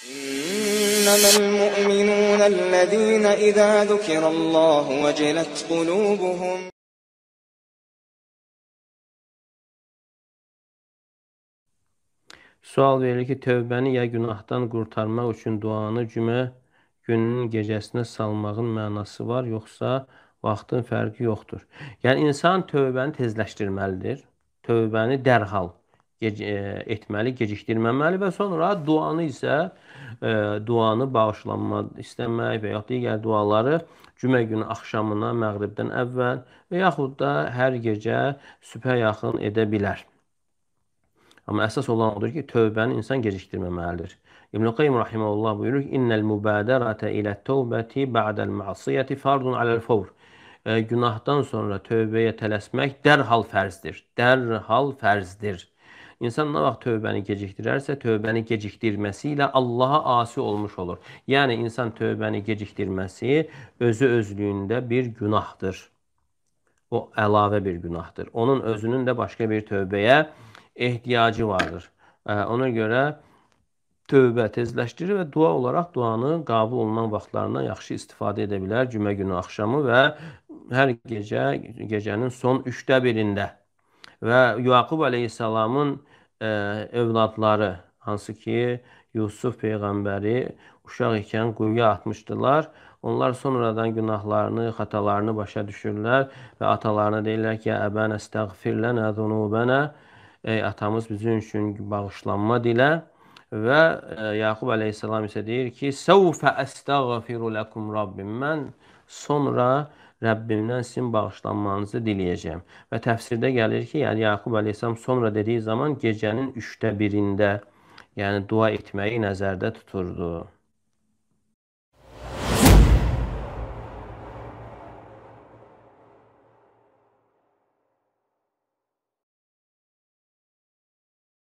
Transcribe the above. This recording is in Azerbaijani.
إنما المؤمنون الذين إذا ذكر الله وجلت قلوبهم Sual verilir ki, tövbəni ya günahdan qurtarmaq üçün duanı cümə gününün gecəsinə salmağın mənası var, yoxsa vaxtın fərqi yoxdur. Yəni, insan tövbəni tezləşdirməlidir, tövbəni dərhal E, etməli, gecikdirməməli və sonra duanı isə ə, e, duanı bağışlanma istəmək və ya digər duaları cümə günü axşamına, məğribdən əvvəl və yaxud da hər gecə sübhə yaxın edə bilər. Amma əsas olan odur ki, tövbəni insan gecikdirməməlidir. İbn Qayyim rahimehullah buyurur ki, "İnnel mübadarata ila't-tawbati ba'da'l ma'siyati fardun alal-fawr." E, günahdan sonra tövbəyə tələsmək dərhal fərzdir. Dərhal fərzdir. İnsan nə vaxt tövbəni gecikdirərsə, tövbəni gecikdirməsi ilə Allaha asi olmuş olur. Yəni insan tövbəni gecikdirməsi özü özlüyündə bir günahdır. O əlavə bir günahdır. Onun özünün də başqa bir tövbəyə ehtiyacı vardır. Ona görə tövbə tezləşdirir və dua olaraq duanı qəbul olunan vaxtlarına yaxşı istifadə edə bilər. Cümə günü axşamı və hər gecə gecənin son 3də birində və Yaqub əleyhissalamın övladları, hansı ki Yusuf peyğəmbəri uşaq ikən quyuya atmışdılar. Onlar sonradan günahlarını, xətalarını başa düşürlər və atalarına deyirlər ki, əbən əstəğfir lənə zunubənə, ey atamız bizim üçün bağışlanma dilə. Və e, Yaqub əleyhissalam isə deyir ki, səvfə əstəğfiru ləkum Rabbim, mən sonra Rəbbimdən sizin bağışlanmanızı diləyəcəm. Və təfsirdə gəlir ki, yəni Yaqub əleyhissalam sonra dediyi zaman gecənin üçdə birində yəni dua etməyi nəzərdə tuturdu.